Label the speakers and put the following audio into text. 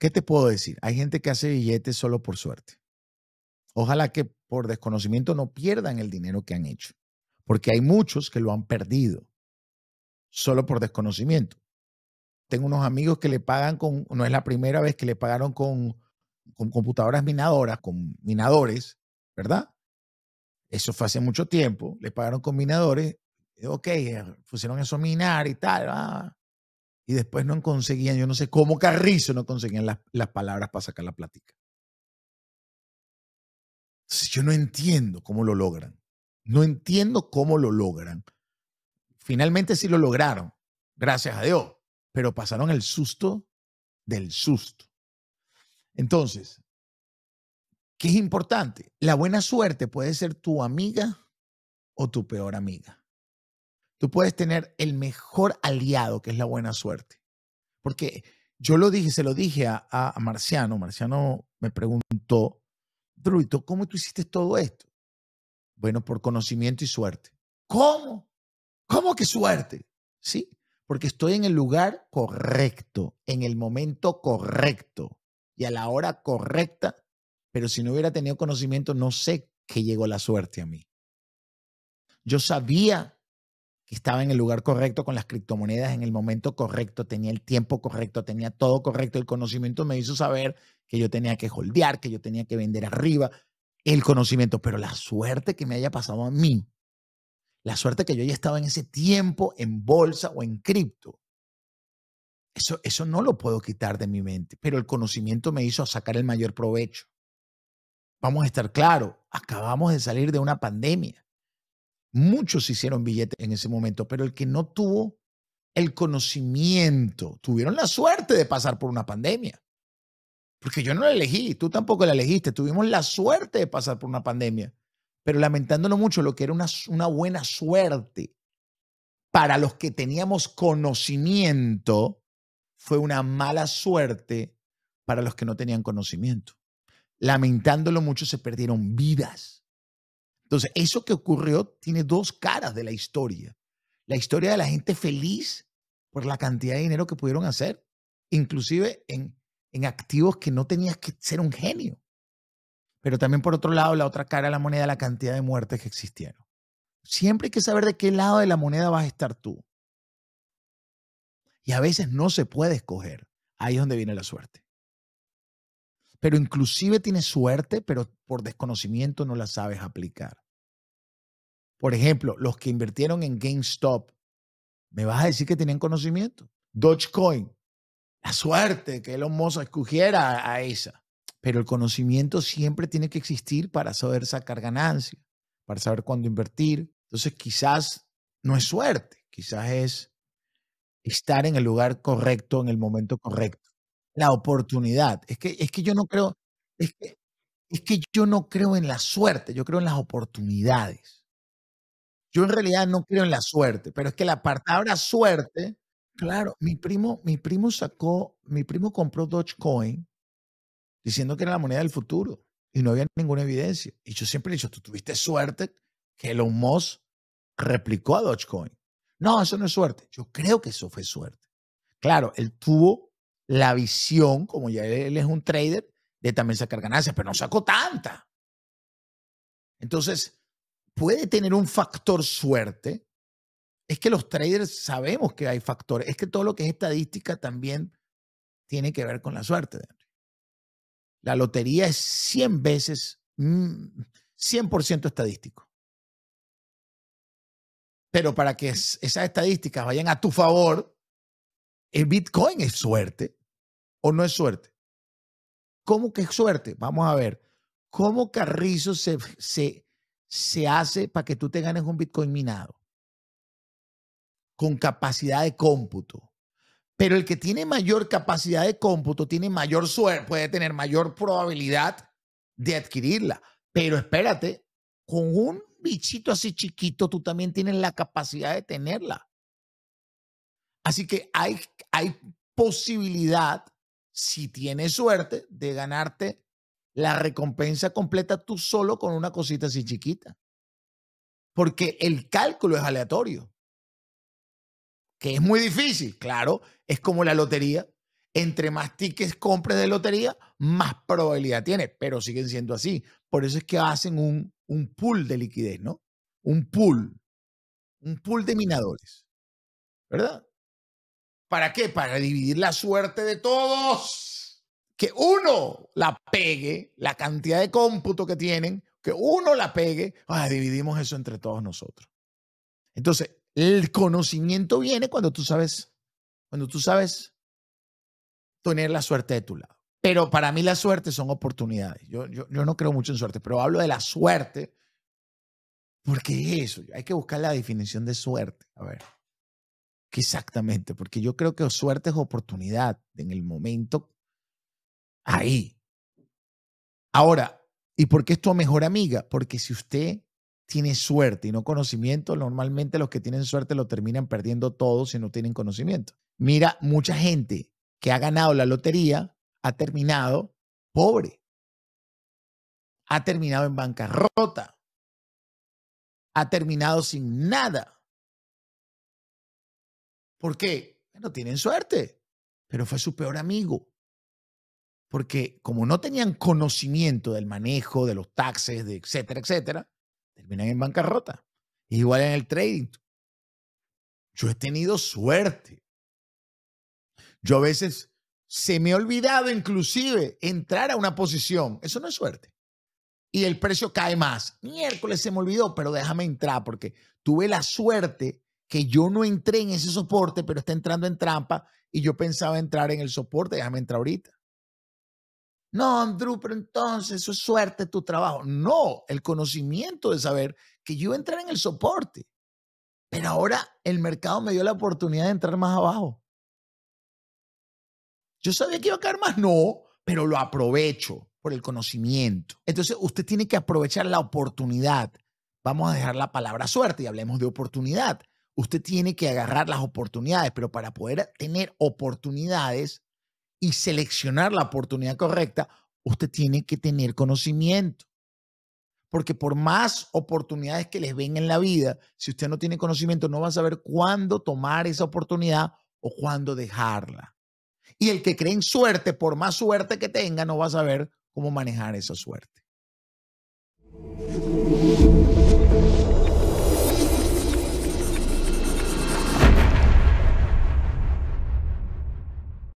Speaker 1: ¿Qué te puedo decir? Hay gente que hace billetes solo por suerte. Ojalá que por desconocimiento no pierdan el dinero que han hecho, porque hay muchos que lo han perdido solo por desconocimiento. Tengo unos amigos que le pagan con, no es la primera vez que le pagaron con, con computadoras minadoras, con minadores, ¿verdad? Eso fue hace mucho tiempo, le pagaron con minadores, ok, eh, pusieron eso a minar y tal, ah, y después no conseguían, yo no sé cómo Carrizo no conseguían las, palabras para sacar la plática. Yo no entiendo cómo lo logran. No entiendo cómo lo logran. Finalmente sí lo lograron, gracias a Dios, pero pasaron el susto del susto. Entonces, ¿qué es importante? La buena suerte puede ser tu amiga o tu peor amiga. Tú puedes tener el mejor aliado, que es la buena suerte. Porque yo lo dije, se lo dije a, Marciano. Marciano me preguntó, Druito, ¿cómo tú hiciste todo esto? Bueno, por conocimiento y suerte. ¿Cómo? ¿Cómo que suerte? Sí, porque estoy en el lugar correcto, en el momento correcto y a la hora correcta, pero si no hubiera tenido conocimiento, no sé que llegó la suerte a mí. Yo sabía que estaba en el lugar correcto con las criptomonedas en el momento correcto, tenía el tiempo correcto, tenía todo correcto, el conocimiento me hizo saber que yo tenía que holdear, que yo tenía que vender arriba, el conocimiento, pero la suerte que me haya pasado a mí, la suerte que yo haya estado en ese tiempo en bolsa o en cripto, eso, eso no lo puedo quitar de mi mente, pero el conocimiento me hizo sacar el mayor provecho. Vamos a estar claro, acabamos de salir de una pandemia. Muchos hicieron billetes en ese momento, pero el que no tuvo el conocimiento, tuvieron la suerte de pasar por una pandemia. Porque yo no la elegí, tú tampoco la elegiste, tuvimos la suerte de pasar por una pandemia. Pero lamentándolo mucho, lo que era una, una buena suerte para los que teníamos conocimiento fue una mala suerte para los que no tenían conocimiento. Lamentándolo mucho, se perdieron vidas entonces, eso que ocurrió tiene dos caras de la historia. La historia de la gente feliz por la cantidad de dinero que pudieron hacer, inclusive en, activos que no tenías que ser un genio. Pero también, por otro lado, la otra cara de la moneda, la cantidad de muertes que existieron. Siempre hay que saber de qué lado de la moneda vas a estar tú. Y a veces no se puede escoger. Ahí es donde viene la suerte pero inclusive tienes suerte, pero por desconocimiento no la sabes aplicar. Por ejemplo, los que invirtieron en GameStop, me vas a decir que tenían conocimiento. Dogecoin, la suerte que Elon Musk escogiera a esa. Pero el conocimiento siempre tiene que existir para saber sacar ganancia, para saber cuándo invertir. Entonces quizás no es suerte, quizás es estar en el lugar correcto, en el momento correcto la oportunidad. Es que, es que yo no creo, es que, es que yo no creo en la suerte, yo creo en las oportunidades. Yo en realidad no creo en la suerte, pero es que la palabra suerte, claro, mi primo, mi primo sacó, mi primo compró Dogecoin diciendo que era la moneda del futuro y no había ninguna evidencia. Y yo siempre he dicho, tú tuviste suerte que Elon Musk replicó a Dogecoin. No, eso no es suerte. Yo creo que eso fue suerte. Claro, él tuvo la visión, como ya él es un trader, de también sacar ganancias, pero no sacó tanta. Entonces, puede tener un factor suerte. Es que los traders sabemos que hay factores. Es que todo lo que es estadística también tiene que ver con la suerte. La lotería es 100 veces, 100% mm, estadístico. Pero para que esas estadísticas vayan a tu favor, el Bitcoin es suerte o no es suerte? ¿Cómo que es suerte? Vamos a ver. ¿Cómo Carrizo se, se, hace para que tú te ganes un Bitcoin minado? Con capacidad de cómputo. Pero el que tiene mayor capacidad de cómputo tiene mayor suerte, puede tener mayor probabilidad de adquirirla. Pero espérate, con un bichito así chiquito, tú también tienes la capacidad de tenerla. Así que hay, hay posibilidad si tienes suerte, de ganarte la recompensa completa tú solo con una cosita así chiquita. Porque el cálculo es aleatorio. Que es muy difícil, claro, es como la lotería. Entre más tickets compres de lotería, más probabilidad tienes, pero siguen siendo así. Por eso es que hacen un, un pool de liquidez, ¿no? Un pool. Un pool de minadores. ¿Verdad? ¿Para qué? Para dividir la suerte de todos. Que uno la pegue, la cantidad de cómputo que tienen, que uno la pegue, ah, dividimos eso entre todos nosotros. Entonces, el conocimiento viene cuando tú sabes, cuando tú sabes tener la suerte de tu lado. Pero para mí la suerte son oportunidades. Yo, yo, yo no creo mucho en suerte, pero hablo de la suerte porque eso. Hay que buscar la definición de suerte. A ver exactamente, porque yo creo que suerte es oportunidad en el momento ahí. Ahora, ¿y por qué es tu mejor amiga? Porque si usted tiene suerte y no conocimiento, normalmente los que tienen suerte lo terminan perdiendo todo si no tienen conocimiento. Mira, mucha gente que ha ganado la lotería ha terminado pobre, ha terminado en bancarrota, ha terminado sin nada ¿Por qué? tienen suerte, pero fue su peor amigo. Porque como no tenían conocimiento del manejo, de los taxes, de etcétera, etcétera, terminan en bancarrota. Igual en el trading. Yo he tenido suerte. Yo a veces se me ha olvidado inclusive entrar a una posición. Eso no es suerte. Y el precio cae más. Miércoles se me olvidó, pero déjame entrar porque tuve la suerte que yo no entré en ese soporte, pero está entrando en trampa y yo pensaba entrar en el soporte, déjame entrar ahorita. No, Andrew, pero entonces eso es suerte tu trabajo. No, el conocimiento de saber que yo iba a entrar en el soporte. Pero ahora el mercado me dio la oportunidad de entrar más abajo. Yo sabía que iba a caer más, no, pero lo aprovecho por el conocimiento. Entonces usted tiene que aprovechar la oportunidad. Vamos a dejar la palabra suerte y hablemos de oportunidad usted tiene que agarrar las oportunidades, pero para poder tener oportunidades y seleccionar la oportunidad correcta, usted tiene que tener conocimiento. Porque por más oportunidades que les ven en la vida, si usted no tiene conocimiento, no va a saber cuándo tomar esa oportunidad o cuándo dejarla. Y el que cree en suerte, por más suerte que tenga, no va a saber cómo manejar esa suerte.